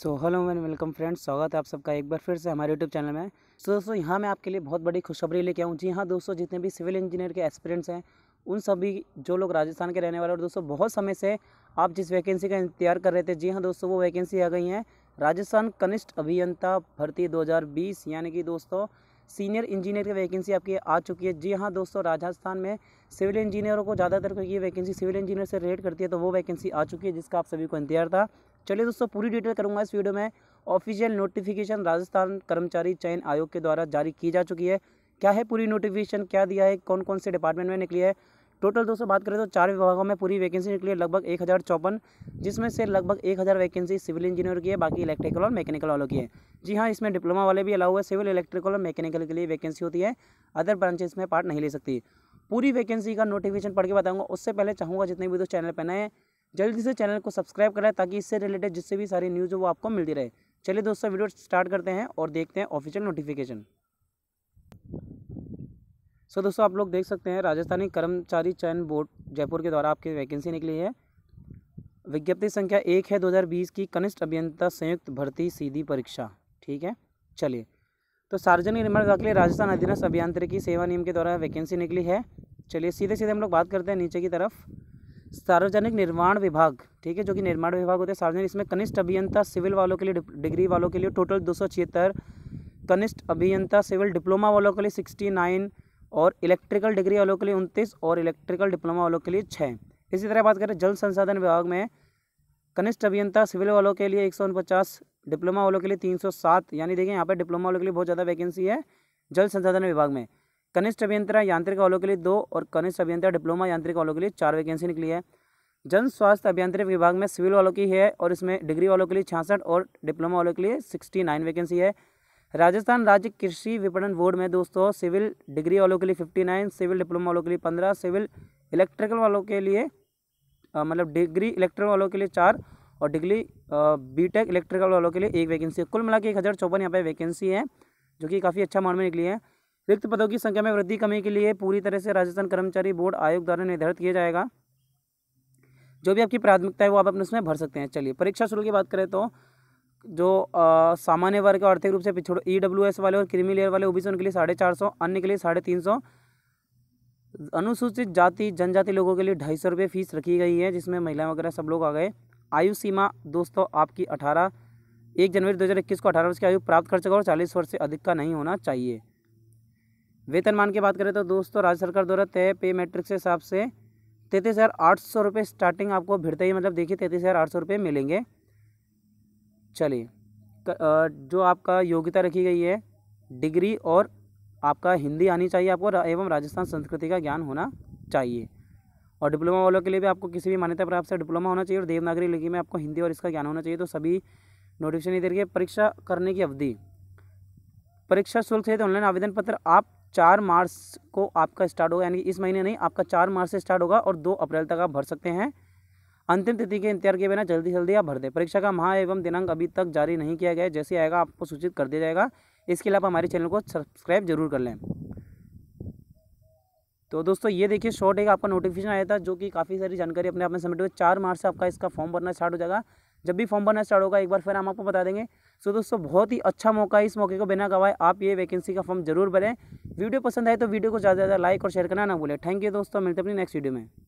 so hello and welcome friends स्वागत है आप सबका एक बार फिर से हमारे यूट्यूब चैनल में सो दोस्तों यहाँ मैं आपके लिए बहुत बड़ी खुशखबरी लेके आऊँ जी हाँ दोस्तों जितने भी सिविल इंजीनियर के एक्सपीरियंस हैं उन सभी जो लोग राजस्थान के रहने वाले और दोस्तों बहुत समय से आप जिस वैकेंसी का इंतजार कर रहे थे जी हाँ दोस्तों वो वैकेंसी आ गई है राजस्थान कनिष्ठ अभियंता भर्ती दो यानी कि दोस्तों सीनियर इंजीनियर की वैकेंसी आपकी आ चुकी है जी हाँ दोस्तों राजस्थान में सिविल इंजीनियरों को ज़्यादातर ये वैकेंसी सिविल इंजीनियर से रिलेट करती है तो वो वैकेंसी आ चुकी है जिसका आप सभी को इंतजार था चलिए दोस्तों पूरी डिटेल करूँगा इस वीडियो में ऑफिशियल नोटिफिकेशन राजस्थान कर्मचारी चयन आयोग के द्वारा जारी की जा चुकी है क्या है पूरी नोटिफिकेशन क्या दिया है कौन कौन से डिपार्टमेंट में निकली है टोटल दोस्तों बात करें तो चार विभागों में पूरी वैकेंसी निकली है लगभग एक हज़ार चौपन जिसमें से लगभग एक हज़ार वैकेंसी सिविल इंजीनियर की है बाकी इलेक्ट्रिकल और मैकेनिकल वालों की है जी हाँ इसमें डिप्लोमा वाले भी अलाउ है सिविल इलेक्ट्रिकल और मैकेनिकल के लिए वैकेंसी होती है अदर ब्रांचेस में पार्ट नहीं ले सकती पूरी वैकेंसी का नोटिफिकेशन पढ़ के बताऊंगा उससे पहले चाहूँगा जितने भी दोस्त चैनल पर नए हैं जल्दी से चैनल को सब्सक्राइब करें ताकि इससे रिलेटेड जिससे भी सारी न्यूज़ है वो आपको मिलती रहे चलिए दोस्तों वीडियो स्टार्ट करते हैं और देखते हैं ऑफिशियल नोटिफिकेशन सो so, दोस्तों आप लोग देख सकते हैं राजस्थानी कर्मचारी चयन बोर्ड जयपुर के द्वारा आपकी वैकेंसी निकली है विज्ञप्ति संख्या एक है 2020 की कनिष्ठ अभियंता संयुक्त भर्ती सीधी परीक्षा ठीक है चलिए तो सार्वजनिक निर्माण के लिए राजस्थान अधीनस्थ अभियांत्रिकी सेवा नियम के द्वारा वैकेंसी निकली है चलिए सीधे सीधे हम लोग बात करते हैं नीचे की तरफ सार्वजनिक निर्माण विभाग ठीक है जो कि निर्माण विभाग होते हैं सार्वजनिक इसमें कनिष्ठ अभियंता सिविल वालों के लिए डिग्री वालों के लिए टोटल दो कनिष्ठ अभियंता सिविल डिप्लोमा वालों के लिए सिक्सटी नाइन और इलेक्ट्रिकल डिग्री वालों के लिए उनतीस और इलेक्ट्रिकल डिप्लोमा वालों के लिए छः इसी तरह बात करें जल संसाधन विभाग में कनिष्ठ अभियंता सिविल वालों के लिए एक सौ उनपचास डिप्लोमा वालों के लिए तीन सौ सात यानी देखिए यहाँ पर डिप्लोमा वालों के लिए बहुत ज़्यादा वैकेंसी है जल संसाधन विभाग में कनिष्ठ अभियंता यांत्रिक वालों के लिए दो और कनिष्ठ अभियंता डिप्लोमा यांत्रिक वालों के लिए चार वैकेंसी निकली है जन स्वास्थ्य अभियांत्रिक विभाग में सिविल वालों की है और इसमें डिग्री वालों के लिए छियासठ और डिप्लोमा वालों के लिए सिक्सटी नाइन वैकेंसी है राजस्थान राज्य कृषि विपणन बोर्ड में दोस्तों सिविल डिग्री वालों के लिए फिफ्टी नाइन सिविल डिप्लोमा वालों के लिए पंद्रह सिविल इलेक्ट्रिकल वालों के लिए मतलब डिग्री इलेक्ट्रिकल वालों के लिए चार और डिग्री बीटेक इलेक्ट्रिकल वालों के लिए एक वैकेंसी है कुल मिला के एक हज़ार चौवन यहाँ पर वैकेंसी है जो कि काफ़ी अच्छा मॉडल में निकली है रिक्त पदों की संख्या में वृद्धि कमी के लिए पूरी तरह से राजस्थान कर्मचारी बोर्ड आयोग द्वारा निर्धारित किया जाएगा जो भी आपकी प्राथमिकता है वो आप अपने उसमें भर सकते हैं चलिए परीक्षा शुल्क की बात करें तो जो सामान्य वर्ग आर्थिक रूप से पिछड़ो ई डब्ल्यू एस वाले और क्रीमी लेयर वाले ओबीसी उनके लिए साढ़े चार सौ अन्य के लिए साढ़े तीन सौ अनुसूचित जाति जनजाति लोगों के लिए ढाई सौ रुपये फीस रखी गई है जिसमें महिलाएं वगैरह सब लोग आ गए आयु सीमा दोस्तों आपकी अठारह एक जनवरी दो हज़ार इक्कीस को अठारह वर्ष की आयु प्राप्त कर चुका और चालीस वर्ष से अधिक का नहीं होना चाहिए वेतनमान की बात करें तो दोस्तों राज्य सरकार द्वारा तय पे मैट्रिक्स के हिसाब से तैंतीस हज़ार आठ सौ रुपये स्टार्टिंग आपको भिड़ते ही मतलब देखिए तैंतीस हज़ार आठ सौ रुपये मिलेंगे चलिए जो आपका योग्यता रखी गई है डिग्री और आपका हिंदी आनी चाहिए आपको एवं राजस्थान संस्कृति का ज्ञान होना चाहिए और डिप्लोमा वालों के लिए भी आपको किसी भी मान्यता प्राप्त से डिप्लोमा होना चाहिए और देवनागरी लिखी में आपको हिंदी और इसका ज्ञान होना चाहिए तो सभी नोटिफिकेशन दे रही परीक्षा करने की अवधि परीक्षा शुल्क सहित ऑनलाइन आवेदन पत्र आप चार मार्च को आपका स्टार्ट होगा यानी इस महीने नहीं आपका चार मार्च से स्टार्ट होगा और दो अप्रैल तक आप भर सकते हैं अंतिम तिथि के इंतजार के बिना जल्दी जल्दी आप भर दें परीक्षा का महा एवं दिनांक अभी तक जारी नहीं किया गया जैसे आएगा आपको सूचित कर दिया जाएगा इसके लिए आप हमारे चैनल को सब्सक्राइब जरूर कर लें तो दोस्तों ये देखिए शॉर्ट एक आपका नोटिफिकेशन आया था जो कि काफ़ी सारी जानकारी अपने आप में समेट हुई चार मार्च से आपका इसका फॉर्म भरना स्टार्ट हो जाएगा जब भी फॉर्म भरना स्टार्ट होगा एक बार फिर हम आपको बता देंगे सो तो दोस्तों बहुत ही अच्छा मौका है इस मौके को बिना गवाए आप ये वैकेंसी का फॉर्म जरूर भरें वीडियो पसंद आए तो वीडियो को ज़्यादा से ज़्यादा लाइक और शेयर करना ना बोले थैंक यू दोस्तों मिलते अपनी नेक्स्ट वीडियो में